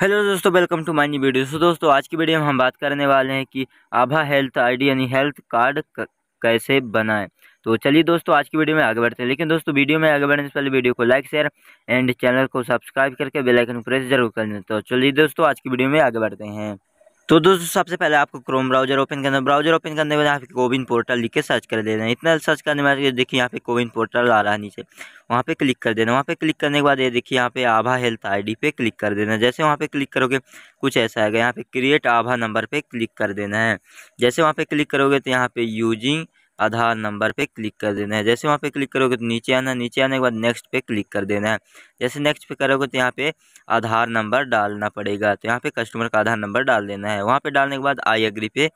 hello दोस्तों welcome to my new video so दोस्तों आज की वीडियो में हम बात करने वाले हैं कि आभा हेल्थ आईडी यानी हेल्थ कार्ड कैसे बनाएं तो चलिए दोस्तों आज की वीडियो में आगे बढ़ते हैं लेकिन दोस्तों वीडियो में आगे बढ़ने से पहले वीडियो को लाइक शेयर एंड चैनल को सब्सक्राइब करके बेलाइकन प्रेस जरूर कर लें तो चलिए दोस्तों आज की वीडियो में आगे बढ़ते हैं तो दोस्तों सबसे पहले आपको क्रोम ब्राउजर ओपन करना ब्राउजर ओपन करने के बाद यहाँ पे कोविन पोर्टल लिख के सर्च कर देना है इतना सर्च करने में बाद देखिए यहाँ पे कोविन पोर्टल आ रहा है नीचे वहाँ पे क्लिक कर देना वहाँ पे क्लिक करने के बाद ये देखिए यहाँ पे आभा हेल्थ आईडी पे क्लिक कर देना जैसे वहाँ पे क्लिक करोगे कुछ ऐसा आएगा यहाँ पे क्रिएट आभा नंबर पर क्लिक कर देना है जैसे वहाँ पर क्लिक करोगे तो यहाँ पे यूजिंग आधार नंबर पे क्लिक कर देना है जैसे वहाँ पे क्लिक करोगे तो नीचे आना नीचे आने के बाद नेक्स्ट पे क्लिक कर देना है जैसे नेक्स्ट पे करोगे तो यहाँ पे आधार नंबर डालना पड़ेगा तो यहाँ पे कस्टमर का आधार नंबर डाल देना है वहाँ पे डालने के बाद आई एग्री पे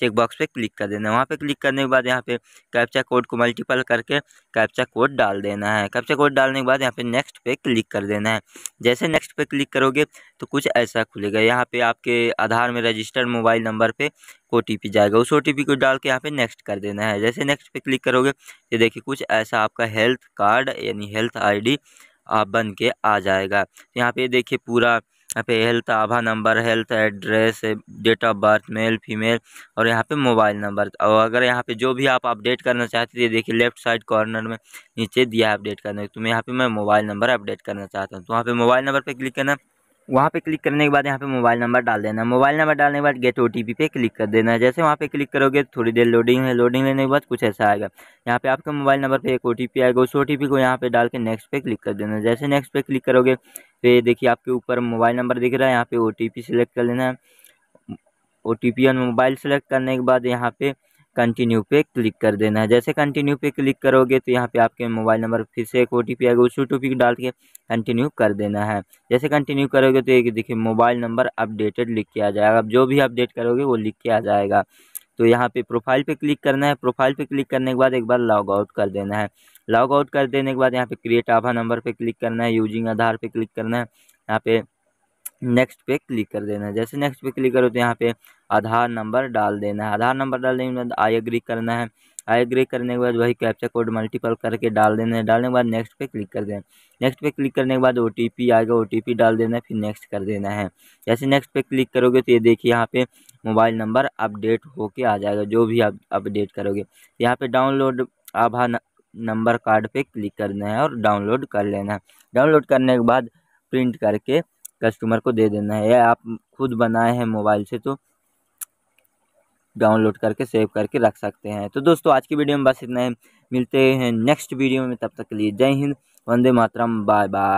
चेक बॉक्स पे क्लिक कर देना है वहाँ पे क्लिक करने के बाद यहाँ पे कैप्चा कोड को मल्टीपल करके कैप्चा कोड डाल देना है कैप्चा कोड डालने के बाद यहाँ पे नेक्स्ट पे क्लिक कर देना है जैसे नेक्स्ट पे क्लिक करोगे तो कुछ ऐसा खुलेगा यहाँ पे आपके आधार में रजिस्टर्ड मोबाइल नंबर पे ओ जाएगा उस ओ को डाल के यहाँ पे नेक्स्ट कर देना है जैसे नेक्स्ट पे क्लिक करोगे तो देखिए कुछ ऐसा आपका हेल्थ कार्ड यानी हेल्थ आई आप बन के आ जाएगा यहाँ पे देखिए पूरा यहाँ पे हेल्थ आभा number health address date of birth male female और यहाँ पे मोबाइल नंबर और अगर यहाँ पे जो भी आप अपडेट करना चाहते थे देखिए लेफ्ट साइड कॉर्नर में नीचे दिया है अपडेट करने तो यहाँ पे मैं मोबाइल नंबर अपडेट करना चाहता हूँ तो वहाँ पे मोबाइल नंबर पर क्लिक करना वहाँ पे क्लिक करने के बाद यहाँ पे मोबाइल नंबर डाल देना मोबाइल नंबर डालने के बाद गेट ओ टी पी पे क्लिक कर देना है जैसे वहाँ पे क्लिक करोगे तो थोड़ी देर लोडिंग है लोडिंग लेने के बाद कुछ ऐसा आएगा यहाँ पे आपके मोबाइल नंबर पे एक ओ टी आएगा उस ओ टी पी को यहाँ पे डाल के नेक्स्ट पे क्लिक कर देना जैसे नेक्स्ट पे क्लिक करोगे तो ये देखिए आपके ऊपर मोबाइल नंबर दिख रहा है यहाँ पे ओ टी पी सिलेक्ट कर लेना है ओ टी पी और मोबाइल सेलेक्ट करने के बाद यहाँ पे कंटिन्यू पे क्लिक कर देना है जैसे कंटिन्यू पे क्लिक करोगे तो यहाँ पे आपके मोबाइल नंबर फिर से एक ओ टी पी आएगा उस ओ टी पी डाल के कंटिन्यू कर देना है जैसे कंटिन्यू करोगे तो एक देखिए मोबाइल नंबर अपडेटेड लिख के आ जाएगा अब जो भी अपडेट करोगे वो लिख के आ जाएगा तो यहाँ पे प्रोफाइल पे क्लिक करना है प्रोफाइल पे क्लिक करने के बाद एक बार लॉग आउट कर देना है लॉग आउट कर देने के बाद यहाँ पे क्रिएट आभा नंबर पे क्लिक करना है यूजिंग आधार पे क्लिक करना है यहाँ पे नेक्स्ट पे क्लिक कर देना है जैसे नेक्स्ट पे क्लिक करो तो यहाँ पे आधार नंबर डाल देना है आधार नंबर डालने के बाद आई एग्री करना है आई एग्री करने के बाद वही कैप्चा कोड मल्टीपल करके डाल देना है डालने के बाद नेक्स्ट पे क्लिक कर देना नेक्स्ट पे क्लिक करने के बाद ओ आएगा ओ डाल देना है फिर नेक्स्ट कर देना है जैसे नेक्स्ट पे क्लिक करोगे तो ये देखिए यहाँ पे मोबाइल नंबर अपडेट होके आ जाएगा जो भी आप अपडेट करोगे यहाँ पे डाउनलोड आभा नंबर कार्ड पे क्लिक करना है और डाउनलोड कर लेना है डाउनलोड करने के बाद प्रिंट करके कस्टमर को दे देना है या आप खुद बनाए हैं मोबाइल से तो डाउनलोड करके सेव करके रख सकते हैं तो दोस्तों आज की वीडियो में बस इतना है मिलते हैं नेक्स्ट वीडियो में तब तक के लिए जय हिंद वंदे मातरम बाय बाय